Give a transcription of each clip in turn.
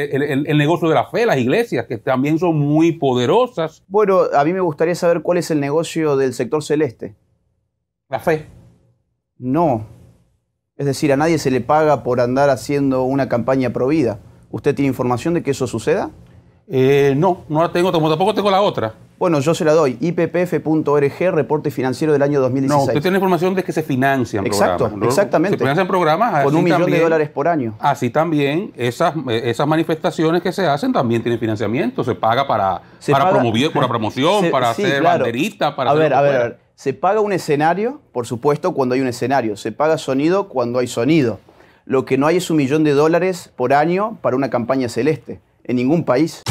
el, negocio de la fe, las iglesias, que también son muy poderosas. Bueno, a mí me gustaría saber cuál es el negocio del sector celeste. La fe. No. Es decir, a nadie se le paga por andar haciendo una campaña provida. ¿Usted tiene información de que eso suceda? Eh, no, no la tengo, tampoco tengo la otra. Bueno, yo se la doy. IPPF.org, reporte financiero del año 2016. No, usted tiene información de que se financian programas. Exacto, exactamente. Se financian programas. Con un millón de dólares por año. Así también, esas, esas manifestaciones que se hacen también tienen financiamiento. Se paga para, para promover, para promoción, para hacer para ver, a ver, a ver. Se paga un escenario, por supuesto, cuando hay un escenario. Se paga sonido cuando hay sonido. Lo que no hay es un millón de dólares por año para una campaña celeste, en ningún país.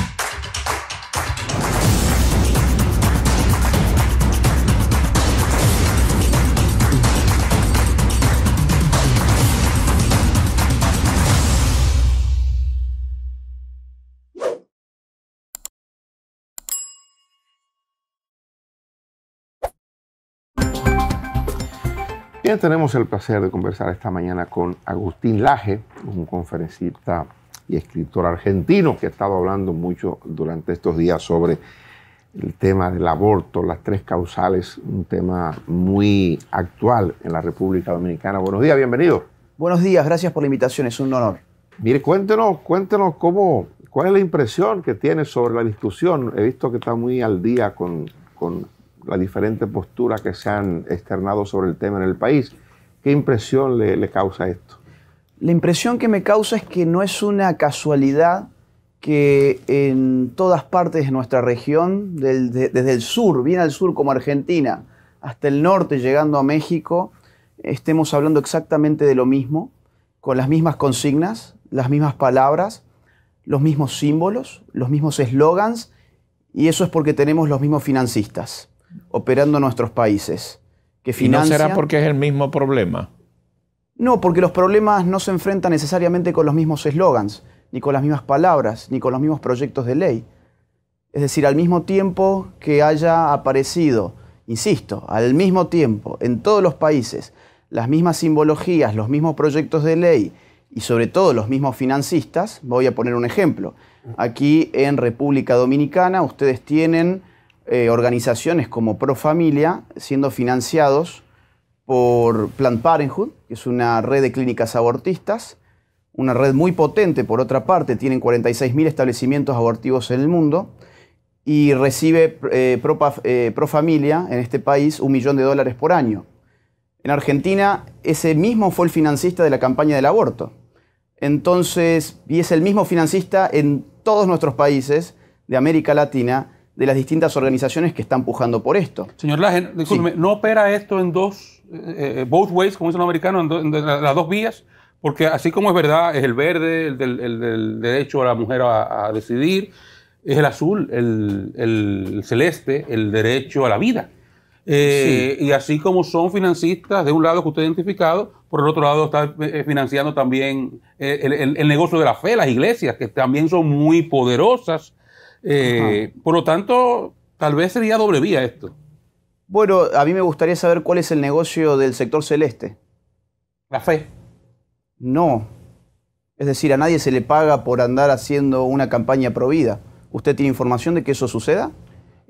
tenemos el placer de conversar esta mañana con Agustín Laje, un conferencista y escritor argentino que ha estado hablando mucho durante estos días sobre el tema del aborto, las tres causales, un tema muy actual en la República Dominicana. Buenos días, bienvenido. Buenos días, gracias por la invitación, es un honor. Mire, cuéntenos, cuéntenos cómo, cuál es la impresión que tiene sobre la discusión. He visto que está muy al día con, con la diferente postura que se han externado sobre el tema en el país. ¿Qué impresión le, causa esto? La impresión que me causa es que no es una casualidad que en todas partes de nuestra región, desde el sur, bien al sur como Argentina, hasta el norte, llegando a México, estemos hablando exactamente de lo mismo, con las mismas consignas, las mismas palabras, los mismos símbolos, los mismos eslogans, y eso es porque tenemos los mismos financistas operando nuestros países. Que financia... no será porque es el mismo problema? No, porque los problemas no se enfrentan necesariamente con los mismos eslogans, ni con las mismas palabras, ni con los mismos proyectos de ley. Es decir, al mismo tiempo que haya aparecido, insisto, al mismo tiempo en todos los países las mismas simbologías, los mismos proyectos de ley y sobre todo los mismos financistas, voy a poner un ejemplo. Aquí en República Dominicana ustedes tienen eh, organizaciones como Pro Familia siendo financiados por Planned Parenthood, que es una red de clínicas abortistas, una red muy potente por otra parte, tienen 46.000 establecimientos abortivos en el mundo y recibe Pro, eh, Pro eh, Familia en este país un millón de dólares por año. En Argentina, ese mismo fue el financista de la campaña del aborto. Entonces, y es el mismo financista en todos nuestros países de América Latina, de las distintas organizaciones que están pujando por esto. Señor Lagen, discúlpeme, ¿no opera esto en dos, eh, eh, both ways, como dicen los americanos, en, las dos vías? Porque así como es verdad, es el verde, el del, derecho a la mujer a, decidir, es el azul, el, celeste, el derecho a la vida. Eh, y así como son financistas, de un lado que usted ha identificado, por el otro lado está financiando también el, el negocio de la fe, las iglesias, que también son muy poderosas eh, por lo tanto, tal vez sería doble vía esto. Bueno, a mí me gustaría saber cuál es el negocio del sector celeste. La fe. No. Es decir, a nadie se le paga por andar haciendo una campaña provida. ¿Usted tiene información de que eso suceda?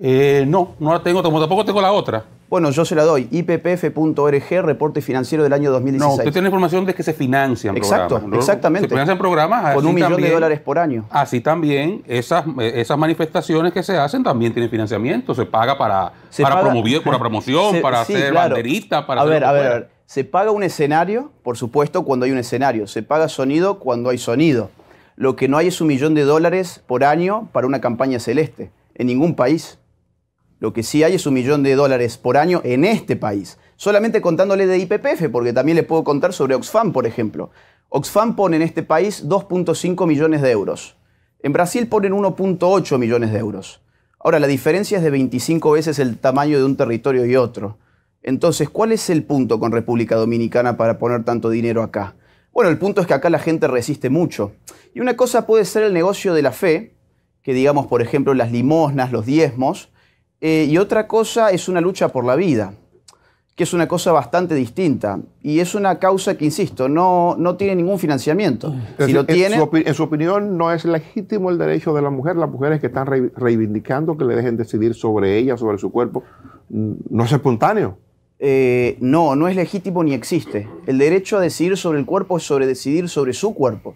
Eh, no, no la tengo, tampoco tengo la otra. Bueno, yo se la doy. IPPF.org, reporte financiero del año 2016. No, usted tiene información de que se financian programas. exactamente. Se financian programas. Con un millón de dólares por año. Así también, eh, esas, manifestaciones que se hacen también tienen financiamiento. Se paga para, para promover, para promoción, para hacer banderita, para ver, a ver, a ver. Se paga un escenario, por supuesto, cuando hay un escenario. Se paga sonido cuando hay sonido. Lo que no hay es un millón de dólares por año para una campaña celeste, en ningún país. Lo que sí hay es un millón de dólares por año en este país, solamente contándole de IPPF, porque también le puedo contar sobre Oxfam, por ejemplo. Oxfam pone en este país 2.5 millones de euros. En Brasil ponen 1.8 millones de euros. Ahora, la diferencia es de 25 veces el tamaño de un territorio y otro. Entonces, ¿cuál es el punto con República Dominicana para poner tanto dinero acá? Bueno, el punto es que acá la gente resiste mucho. Y una cosa puede ser el negocio de la fe, que digamos, por ejemplo, las limosnas, los diezmos, eh, y otra cosa es una lucha por la vida, que es una cosa bastante distinta. Y es una causa que, insisto, no, no tiene ningún financiamiento. lo tiene, en, su opinión, no es legítimo el derecho de la mujer, las mujeres que están reivindicando que le dejen decidir sobre ella, sobre su cuerpo. Mm, no es espontáneo. Eh, no, no es legítimo ni existe. El derecho a decidir sobre el cuerpo es sobre decidir sobre su cuerpo.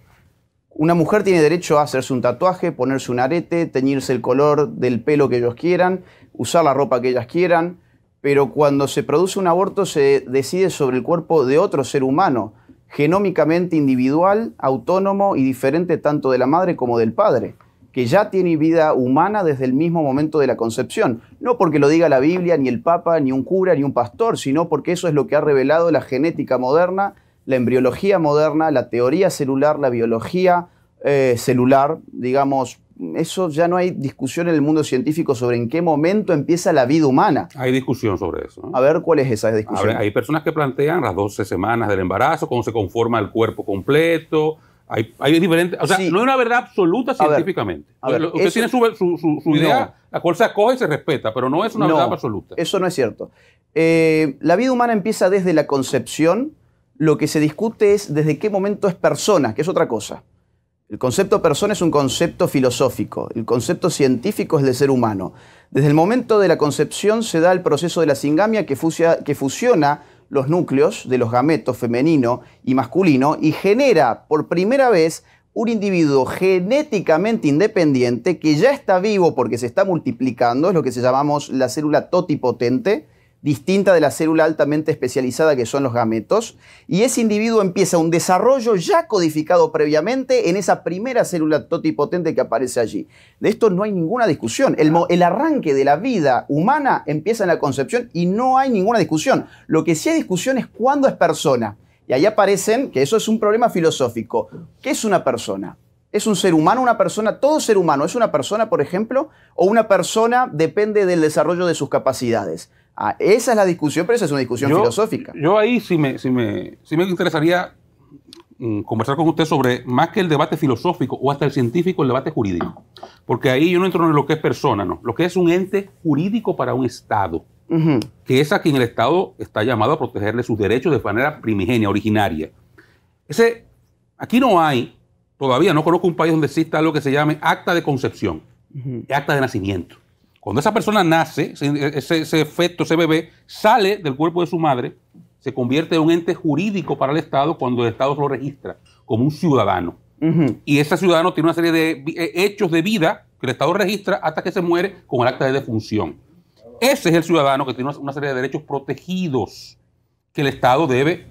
Una mujer tiene derecho a hacerse un tatuaje, ponerse un arete, teñirse el color del pelo que ellos quieran, usar la ropa que ellas quieran, pero cuando se produce un aborto se decide sobre el cuerpo de otro ser humano, genómicamente individual, autónomo y diferente tanto de la madre como del padre, que ya tiene vida humana desde el mismo momento de la concepción. No porque lo diga la Biblia, ni el Papa, ni un cura, ni un pastor, sino porque eso es lo que ha revelado la genética moderna la embriología moderna, la teoría celular, la biología eh, celular, digamos, eso ya no hay discusión en el mundo científico sobre en qué momento empieza la vida humana. Hay discusión sobre eso. A ver, ¿cuál es esa discusión? hay personas que plantean las 12 semanas del embarazo, cómo se conforma el cuerpo completo. Hay, diferentes. O sea, no es una verdad absoluta científicamente. Usted tiene su, idea, la cual se acoge y se respeta, pero no es una verdad absoluta. Eso no es cierto. Eh, la vida humana empieza desde la concepción lo que se discute es desde qué momento es persona, que es otra cosa. El concepto persona es un concepto filosófico, el concepto científico es de ser humano. Desde el momento de la concepción se da el proceso de la singamia que, que fusiona los núcleos de los gametos femenino y masculino y genera por primera vez un individuo genéticamente independiente que ya está vivo porque se está multiplicando, es lo que se llamamos la célula totipotente, distinta de la célula altamente especializada que son los gametos, y ese individuo empieza un desarrollo ya codificado previamente en esa primera célula totipotente que aparece allí. De esto no hay ninguna discusión. El, arranque de la vida humana empieza en la concepción y no hay ninguna discusión. Lo que sí hay discusión es cuándo es persona. Y ahí aparecen, que eso es un problema filosófico, ¿qué es una persona? ¿Es un ser humano una persona? Todo ser humano es una persona, por ejemplo, o una persona depende del desarrollo de sus capacidades. Ah, esa es la discusión, pero esa es una discusión filosófica. Yo ahí sí me, me, me interesaría mm, conversar con usted sobre más que el debate filosófico o hasta el científico, el debate jurídico. Porque ahí yo no entro en lo que es persona, no. Lo que es un ente jurídico para un Estado, que es a quien el Estado está llamado a protegerle sus derechos de manera primigenia, originaria. Ese, aquí no hay, todavía no conozco un país donde exista algo que se llame acta de concepción, acta de nacimiento. Cuando esa persona nace, ese, efecto, ese bebé, sale del cuerpo de su madre, se convierte en un ente jurídico para el Estado cuando el Estado lo registra como un ciudadano. Y ese ciudadano tiene una serie de eh, hechos de vida que el Estado registra hasta que se muere con el acta de defunción. Ese es el ciudadano que tiene una serie de derechos protegidos que el Estado debe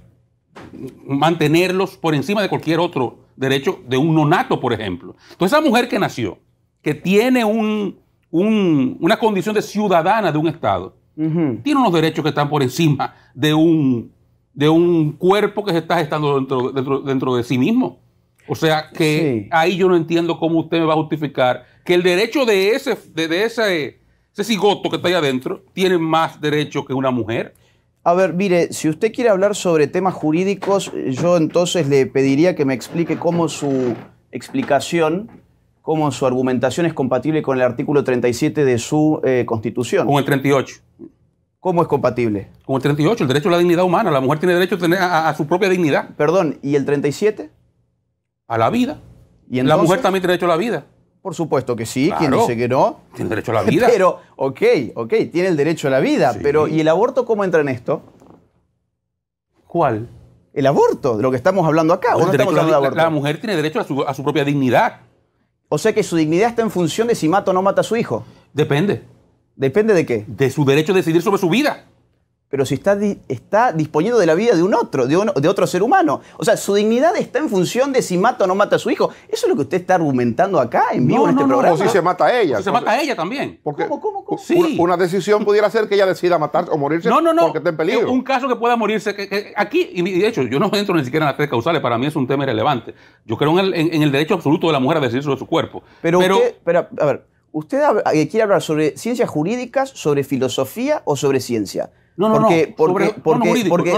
mantenerlos por encima de cualquier otro derecho de un nonato, por ejemplo. Entonces, esa mujer que nació, que tiene un, una condición de ciudadana de un Estado, tiene unos derechos que están por encima de un, de un cuerpo que se está gestando dentro, dentro, de sí mismo. O sea que ahí yo no entiendo cómo usted me va a justificar que el derecho de ese, de, ese, ese cigoto que está ahí adentro tiene más derecho que una mujer. A ver, mire, si usted quiere hablar sobre temas jurídicos, yo entonces le pediría que me explique cómo su explicación cómo su argumentación es compatible con el artículo 37 de su eh, Constitución. Con el 38. ¿Cómo es compatible? Con el 38, el derecho a la dignidad humana. La mujer tiene derecho a, a, su propia dignidad. Perdón, ¿y el 37? A la vida. ¿Y entonces? La mujer también tiene derecho a la vida. Por supuesto que sí, quien dice que no. Tiene derecho a la vida. Pero, ok, ok, tiene el derecho a la vida. Pero, ¿y el aborto cómo entra en esto? ¿Cuál? El aborto, de lo que estamos hablando acá. estamos hablando de aborto? la, mujer tiene derecho a su, a su propia dignidad. O sea que su dignidad está en función de si mata o no mata a su hijo. Depende. ¿Depende de qué? De su derecho a decidir sobre su vida pero si está, disponiendo de la vida de un otro, de, otro ser humano. O sea, su dignidad está en función de si mata o no mata a su hijo. Eso es lo que usted está argumentando acá en vivo en este programa. O si se mata a ella. si se mata a ella también. Porque ¿Cómo, cómo, cómo? Sí. Una decisión pudiera ser que ella decida matarse o morirse no, no, no. porque está en peligro. Eh, un caso que pueda morirse. Que, aquí, y de hecho, yo no entro ni siquiera en las tres causales, para mí es un tema irrelevante. Yo creo en el, derecho absoluto de la mujer a decidir sobre su cuerpo. Pero, pero a ver, ¿usted eh, quiere hablar sobre ciencias jurídicas, sobre filosofía o sobre ciencia? No, no, no. Porque, porque,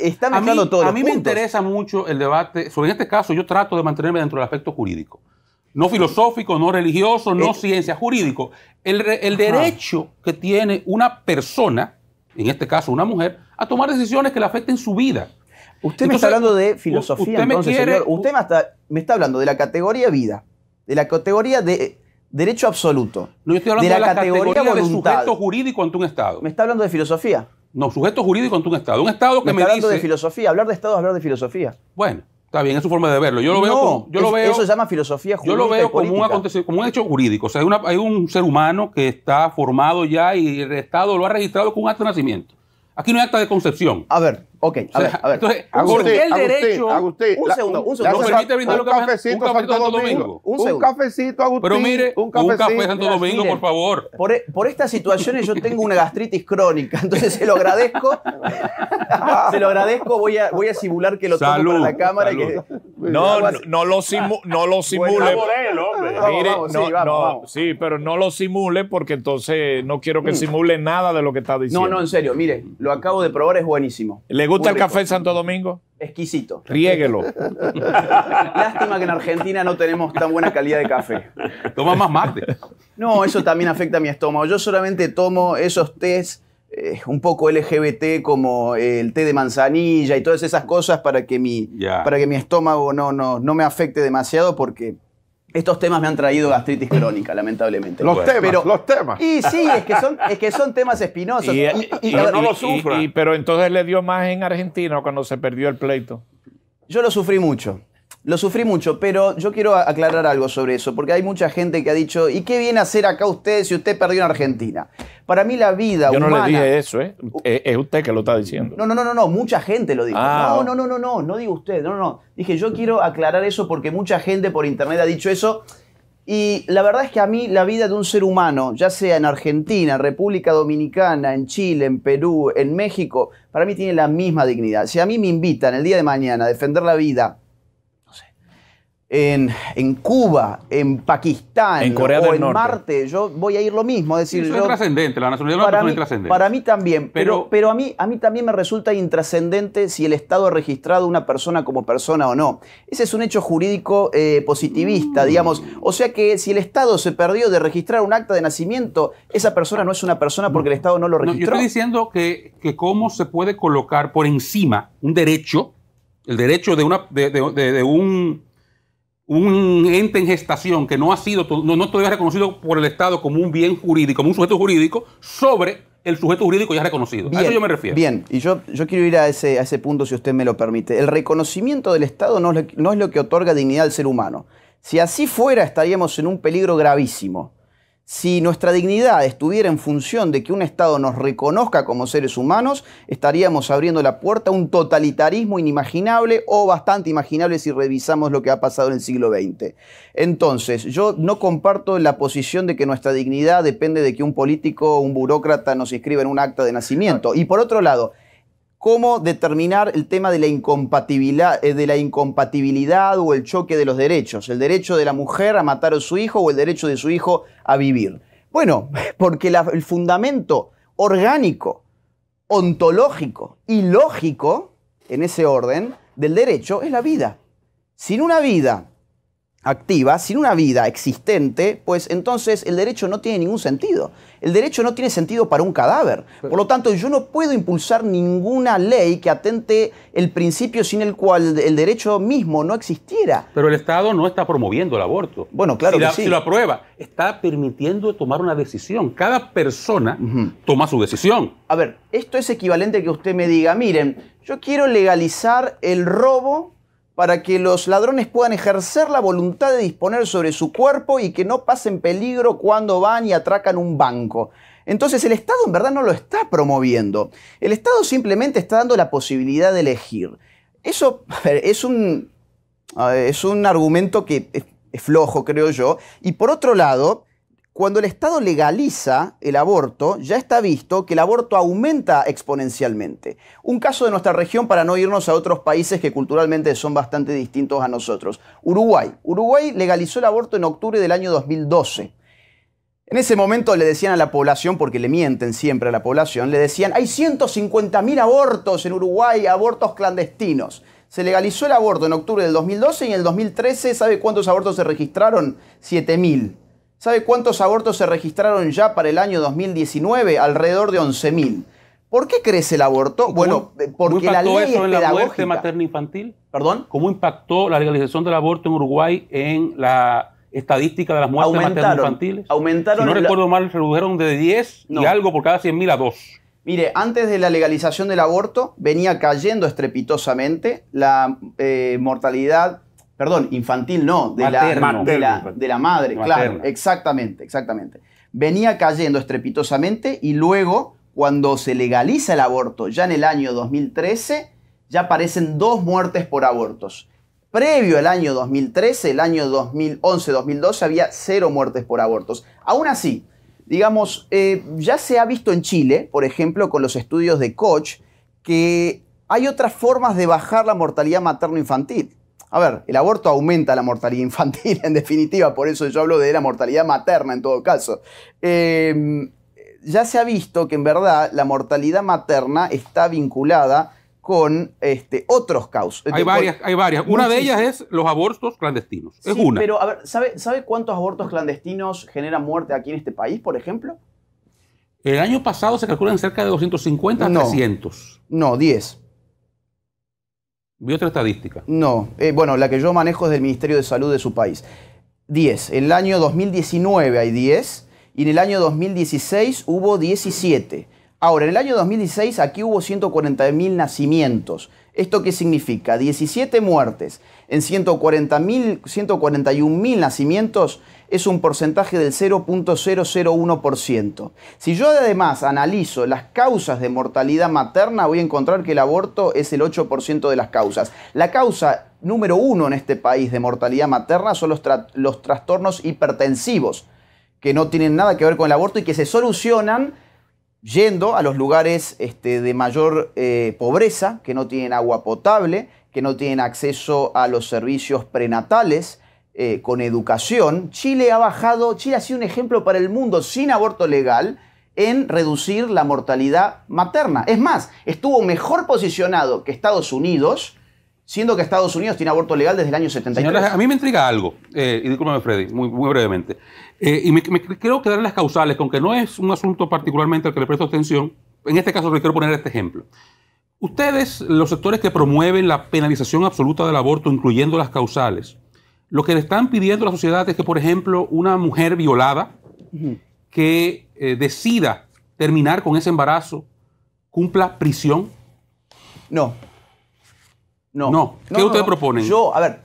está, todo. A mí, me interesa mucho el debate. Sobre este caso, yo trato de mantenerme dentro del aspecto jurídico. No filosófico, no religioso, no eh, ciencia, jurídico. El, derecho que tiene una persona, en este caso una mujer, a tomar decisiones que le afecten su vida. Usted me está hablando de filosofía, entonces, señor. Usted está, me está hablando de la categoría vida, de la categoría de Derecho absoluto. No, yo estoy hablando de la, categoría, de sujeto jurídico ante un Estado. Me está hablando de filosofía. No, sujeto jurídico ante un Estado. Un Estado que me, dice... hablando de filosofía. Hablar de Estado es hablar de filosofía. Bueno, está bien, es su forma de verlo. Yo lo veo como. Yo lo eso se llama filosofía jurídica. Yo lo veo como un, hecho jurídico. O sea, hay, un ser humano que está formado ya y el Estado lo ha registrado con un acto de nacimiento. Aquí no hay acta de concepción. A ver. Ok, a ver, a ver. Entonces, Agustín, el derecho. Agustín, un segundo, un segundo. permite un cafecito un Santo Domingo. Un, cafecito, Agustín. Pero mire, un, cafecito café Santo Domingo, por favor. E-, por, estas situaciones yo tengo una gastritis crónica, entonces se lo agradezco. se lo agradezco. Voy a, voy a simular que lo tengo para la cámara. que, no, no, lo simu, no lo simule. Mire, no, sí, pero no lo simule porque entonces no quiero que mm. simule nada de lo que está diciendo. No, no, en serio. Mire, lo acabo de probar, es buenísimo gusta el café en Santo Domingo? Exquisito. Riéguelo. Lástima que en Argentina no tenemos tan buena calidad de café. Toma más mate. No, eso también afecta a mi estómago. Yo solamente tomo esos tés eh, un poco LGBT como eh, el té de manzanilla y todas esas cosas para que mi, para que mi estómago no, no, no me afecte demasiado porque estos temas me han traído gastritis crónica, lamentablemente. Los temas, los temas. Y sí, es que son, temas espinosos. Y, pero no lo sufro. pero entonces le dio más en Argentina cuando se perdió el pleito. Yo lo sufrí mucho. Lo sufrí mucho, pero yo quiero aclarar algo sobre eso, porque hay mucha gente que ha dicho, ¿y qué viene a hacer acá usted si usted perdió en Argentina? Para mí la vida yo Yo no le dije eso, ¿eh? ¿eh? Es usted que lo está diciendo. No, no, no, no, no. mucha gente lo dijo. Ah. No, no, no, no, no, no digo usted, no, no, no. Dije, yo quiero aclarar eso porque mucha gente por internet ha dicho eso. Y la verdad es que a mí la vida de un ser humano, ya sea en Argentina, República Dominicana, en Chile, en Perú, en México, para mí tiene la misma dignidad. Si a mí me invitan el día de mañana a defender la vida en, Cuba, en Pakistán en Corea o en Marte, yo voy a ir lo mismo. decir, es trascendente, la nacionalidad para es trascendente. Para mí también, pero, pero, a, mí, a mí también me resulta intrascendente si el Estado ha registrado una persona como persona o no. Ese es un hecho jurídico eh, positivista, digamos. O sea que si el Estado se perdió de registrar un acta de nacimiento, esa persona no es una persona porque el Estado no lo registró. yo estoy diciendo que, que cómo se puede colocar por encima un derecho, el derecho de, una, de un un ente en gestación que no ha sido, no, no todavía reconocido por el Estado como un bien jurídico, como un sujeto jurídico, sobre el sujeto jurídico ya reconocido. a eso yo me refiero. Bien, y yo, yo quiero ir a ese, ese punto si usted me lo permite. El reconocimiento del Estado no no es lo que otorga dignidad al ser humano. Si así fuera, estaríamos en un peligro gravísimo. Si nuestra dignidad estuviera en función de que un Estado nos reconozca como seres humanos, estaríamos abriendo la puerta a un totalitarismo inimaginable o bastante imaginable si revisamos lo que ha pasado en el siglo XX. Entonces, yo no comparto la posición de que nuestra dignidad depende de que un político, o un burócrata nos inscriba en un acta de nacimiento. Y por otro lado, cómo determinar el tema eh, de la, incompatibilidad, o el choque de los derechos, el derecho de la mujer a matar a su hijo o el derecho de su hijo a vivir. Bueno, porque el fundamento orgánico, ontológico y lógico, en ese orden, del derecho es la vida. Sin una vida activa, sin una vida existente, pues entonces el derecho no tiene ningún sentido. El derecho no tiene sentido para un cadáver. Por lo tanto, yo no puedo impulsar ninguna ley que atente el principio sin el cual el derecho mismo no existiera. Pero el Estado no está promoviendo el aborto. Bueno, claro que sí. Si lo aprueba, está permitiendo tomar una decisión. Cada persona toma su decisión. A ver, esto es equivalente a que usted me diga, miren, yo quiero legalizar el robo para que los ladrones puedan ejercer la voluntad de disponer sobre su cuerpo y que no pasen peligro cuando van y atracan un banco. Entonces el Estado en verdad no lo está promoviendo. El Estado simplemente está dando la posibilidad de elegir. Eso es un, es un argumento que es flojo, creo yo. Y por otro lado, cuando el Estado legaliza el aborto, ya está visto que el aborto aumenta exponencialmente. Un caso de nuestra región para no irnos a otros países que culturalmente son bastante distintos a nosotros. Uruguay. Uruguay legalizó el aborto en octubre del año 2012. En ese momento le decían a la población, porque le mienten siempre a la población, le decían, hay 150.000 abortos en Uruguay, abortos clandestinos. Se legalizó el aborto en octubre del 2012 y en el 2013, ¿sabe cuántos abortos se registraron? 7.000. ¿Sabe cuántos abortos se registraron ya para el año 2019? Alrededor de 11.000. ¿Por qué crece el aborto? Bueno, porque la ley eso es en la muerte infantil? ¿Perdón? ¿Cómo impactó la legalización del aborto en Uruguay en la estadística de las muertes infantiles? Aumentaron. no recuerdo mal, redujeron de 10 y algo por cada 100.000 a 2. Mire, antes de la legalización del aborto venía cayendo estrepitosamente la eh, mortalidad perdón, infantil no, de, La, de, la, madre, claro, exactamente, exactamente. Venía cayendo estrepitosamente y luego, cuando se legaliza el aborto, ya en el año 2013, ya aparecen dos muertes por abortos. Previo al año 2013, el año 2011-2012, había cero muertes por abortos. Aún así, digamos, eh, ya se ha visto en Chile, por ejemplo, con los estudios de Koch, que hay otras formas de bajar la mortalidad materno-infantil. A ver, el aborto aumenta la mortalidad infantil, en definitiva, por eso yo hablo de la mortalidad materna en todo caso. Eh, ya se ha visto que en verdad la mortalidad materna está vinculada con este, otros causos. Hay varias, hay varias. Una de ellas es los abortos clandestinos. es una. Pero, a ver, ¿sabe, cuántos abortos clandestinos generan muerte aquí en este país, por ejemplo? El año pasado se calculan cerca de 250 a no, 300. No, 10. Vi otra estadística. No, eh, bueno, la que yo manejo es del Ministerio de Salud de su país. 10. En el año 2019 hay 10 y en el año 2016 hubo 17. Ahora, en el año 2016 aquí hubo 140.000 nacimientos. ¿Esto qué significa? 17 muertes en 141.000 nacimientos es un porcentaje del 0.001%. Si yo además analizo las causas de mortalidad materna, voy a encontrar que el aborto es el 8% de las causas. La causa número uno en este país de mortalidad materna son los, los trastornos hipertensivos, que no tienen nada que ver con el aborto y que se solucionan yendo a los lugares este, de mayor eh, pobreza, que no tienen agua potable, que no tienen acceso a los servicios prenatales, eh, con educación. Chile ha bajado, Chile ha sido un ejemplo para el mundo sin aborto legal en reducir la mortalidad materna. Es más, estuvo mejor posicionado que Estados Unidos siendo que Estados Unidos tiene aborto legal desde el año 73. a mí me intriga algo, eh, y discúlpame Freddy, muy, brevemente, eh, y me, me, creo quedar en las causales, que aunque no es un asunto particularmente al que le presto atención, en este caso le quiero poner este ejemplo. Ustedes, los sectores que promueven la penalización absoluta del aborto, incluyendo las causales, lo que le están pidiendo a la sociedad es que, por ejemplo, una mujer violada que eh, decida terminar con ese embarazo cumpla prisión. No, no. No. ¿Qué ustedes proponen? Yo, a ver.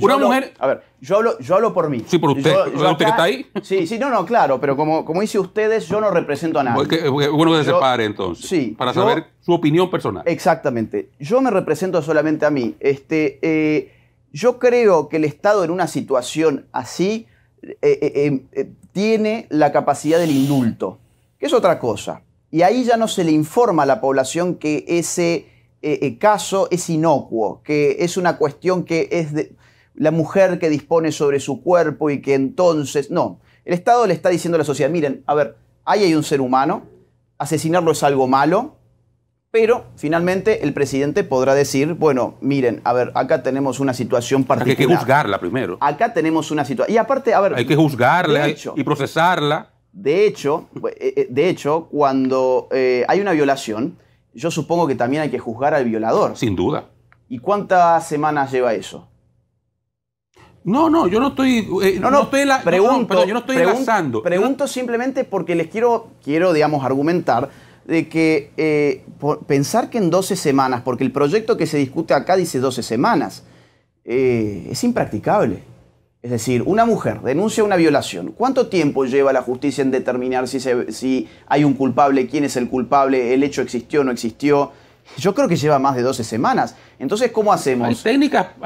Una mujer. A ver, yo hablo, yo hablo por mí. Sí, por usted. ¿Usted que está ahí? Sí, sí, no, no, claro, pero como, como dice ustedes, yo no represento a nadie. Es bueno que se separe entonces. Sí. Para saber su opinión personal. Exactamente. Yo me represento solamente a mí. Este, eh, yo creo que el Estado en una situación así eh, eh, tiene la capacidad del indulto, que es otra cosa. Y ahí ya no se le informa a la población que ese eh, eh, caso es inocuo, que es una cuestión que es de la mujer que dispone sobre su cuerpo y que entonces... No, el Estado le está diciendo a la sociedad, miren, a ver, ahí hay un ser humano, asesinarlo es algo malo, pero finalmente el presidente podrá decir, bueno, miren, a ver, acá tenemos una situación particular. Hay que juzgarla primero. Acá tenemos una situación. Y aparte, a ver... Hay que juzgarla y procesarla. De hecho, eh, de hecho cuando hay una violación, yo supongo que también hay que juzgar al violador. Sin duda. ¿Y cuántas semanas lleva eso? No, no, yo no estoy. Eh, no, no, pregunto, yo no estoy enlazando. Pregunto simplemente porque les quiero, quiero digamos, argumentar de que eh, pensar que en 12 semanas, porque el proyecto que se discute acá dice 12 semanas, eh, es impracticable. Es decir, una mujer denuncia una violación. ¿Cuánto tiempo lleva la justicia en determinar si, se, si hay un culpable, quién es el culpable, el hecho existió o no existió? Yo creo que lleva más de 12 semanas. Entonces, ¿cómo hacemos? Hay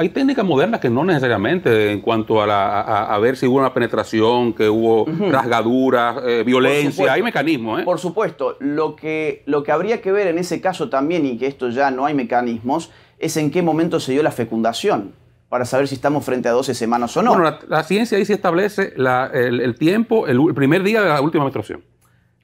técnicas, modernas que no necesariamente en cuanto a, la, a, ver si hubo una penetración, que hubo rasgaduras, eh, violencia, hay mecanismos. ¿eh? Por supuesto, lo que habría que ver en ese caso también, y que esto ya no hay mecanismos, es en qué momento se dio la fecundación para saber si estamos frente a 12 semanas o no. Bueno, la, ciencia ahí sí establece el, tiempo, el, primer día de la última menstruación.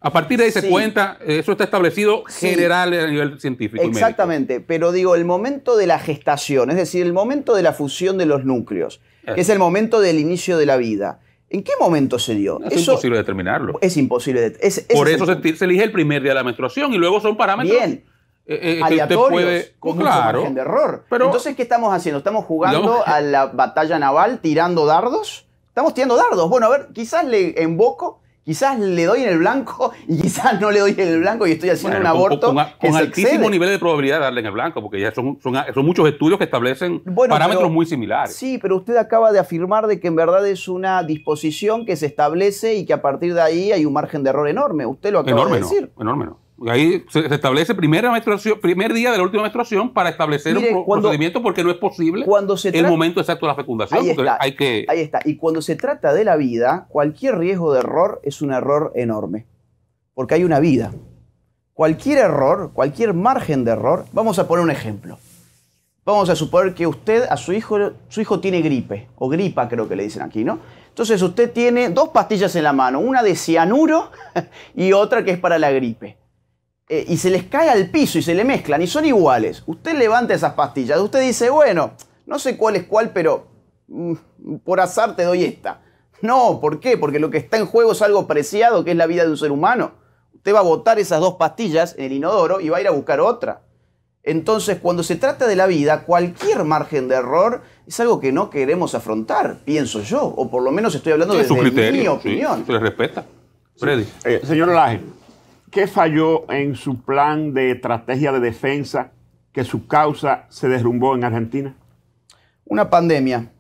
A partir de ahí se cuenta, eso está establecido general a nivel científico. Exactamente, pero digo, el momento de la gestación, es decir, el momento de la fusión de los núcleos, es, que es el momento del inicio de la vida. ¿En qué momento se dio? Es imposible determinarlo. Es imposible. Por eso se, se, elige el primer día de la menstruación y luego son parámetros. Bien, eh, eh aleatorios con pues mucho margen de error. Entonces, ¿qué estamos haciendo? ¿Estamos jugando a la batalla naval tirando dardos? Estamos tirando dardos. Bueno, a ver, quizás le emboco, quizás le doy en el blanco y quizás no le doy en el blanco y estoy haciendo un aborto. Con, altísimo nivel de probabilidad de darle en el blanco, porque ya son, muchos estudios que establecen parámetros muy similares. Sí, pero usted acaba de afirmar de que en verdad es una disposición que se establece y que a partir de ahí hay un margen de error enorme. Usted lo acaba de decir. enorme no. Ahí se, establece primera primer día de la última menstruación para establecer un procedimiento porque no es posible el momento exacto de la fecundación. Ahí está, hay que... ahí está. Y cuando se trata de la vida, cualquier riesgo de error es un error enorme, porque hay una vida. Cualquier error, cualquier margen de error, vamos a poner un ejemplo. Vamos a suponer que usted a su hijo, su hijo tiene gripe, o gripa creo que le dicen aquí, ¿no? Entonces usted tiene dos pastillas en la mano, una de cianuro y otra que es para la gripe. Eh, y se les cae al piso y se le mezclan y son iguales. Usted levanta esas pastillas, usted dice, bueno, no sé cuál es cuál, pero mm, por azar te doy esta. No, ¿por qué? Porque lo que está en juego es algo preciado, que es la vida de un ser humano. Usted va a botar esas dos pastillas en el inodoro y va a ir a buscar otra. Entonces, cuando se trata de la vida, cualquier margen de error es algo que no queremos afrontar, pienso yo, o por lo menos estoy hablando de mi opinión. respeta. Freddy. Eh, señor Laje, ¿Qué falló en su plan de estrategia de defensa que su causa se derrumbó en Argentina? Una pandemia.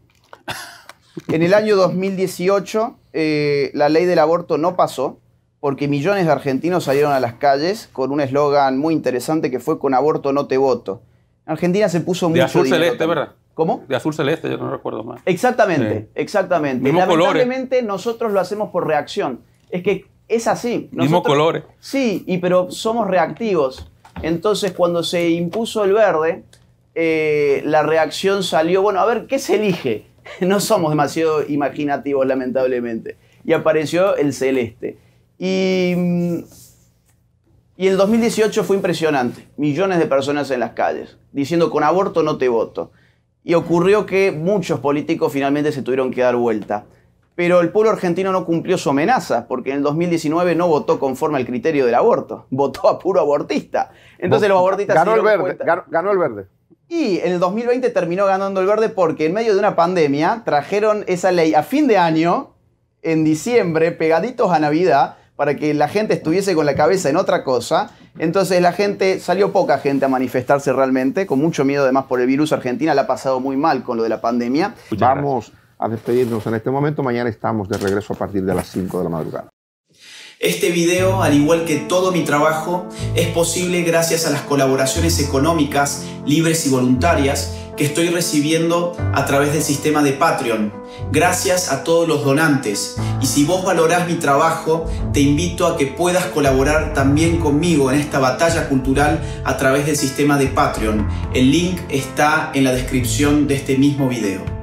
En el año 2018 eh, la ley del aborto no pasó porque millones de argentinos salieron a las calles con un eslogan muy interesante que fue con aborto no te voto. Argentina se puso de azul celeste, ¿verdad? ¿Cómo? De azul celeste, yo no recuerdo más. Exactamente, exactamente. Lamentablemente nosotros lo hacemos por reacción. Es que es así. Mismos colores. Sí, y, pero somos reactivos. Entonces, cuando se impuso el verde, eh, la reacción salió, bueno, a ver, ¿qué se elige? No somos demasiado imaginativos, lamentablemente. Y apareció el celeste. Y, mm, y el 2018 fue impresionante. Millones de personas en las calles, diciendo con aborto no te voto. Y ocurrió que muchos políticos finalmente se tuvieron que dar vuelta pero el pueblo argentino no cumplió su amenaza, porque en el 2019 no votó conforme al criterio del aborto, votó a puro abortista. Entonces los abortistas... Ganó el verde, ganó, el verde. Y en el 2020 terminó ganando el verde porque en medio de una pandemia trajeron esa ley a fin de año, en diciembre, pegaditos a Navidad, para que la gente estuviese con la cabeza en otra cosa. Entonces la gente, salió poca gente a manifestarse realmente, con mucho miedo además por el virus. Argentina la ha pasado muy mal con lo de la pandemia. Vamos a despedirnos en este momento. Mañana estamos de regreso a partir de las 5 de la madrugada. Este video, al igual que todo mi trabajo, es posible gracias a las colaboraciones económicas, libres y voluntarias que estoy recibiendo a través del sistema de Patreon. Gracias a todos los donantes. Y si vos valorás mi trabajo, te invito a que puedas colaborar también conmigo en esta batalla cultural a través del sistema de Patreon. El link está en la descripción de este mismo video.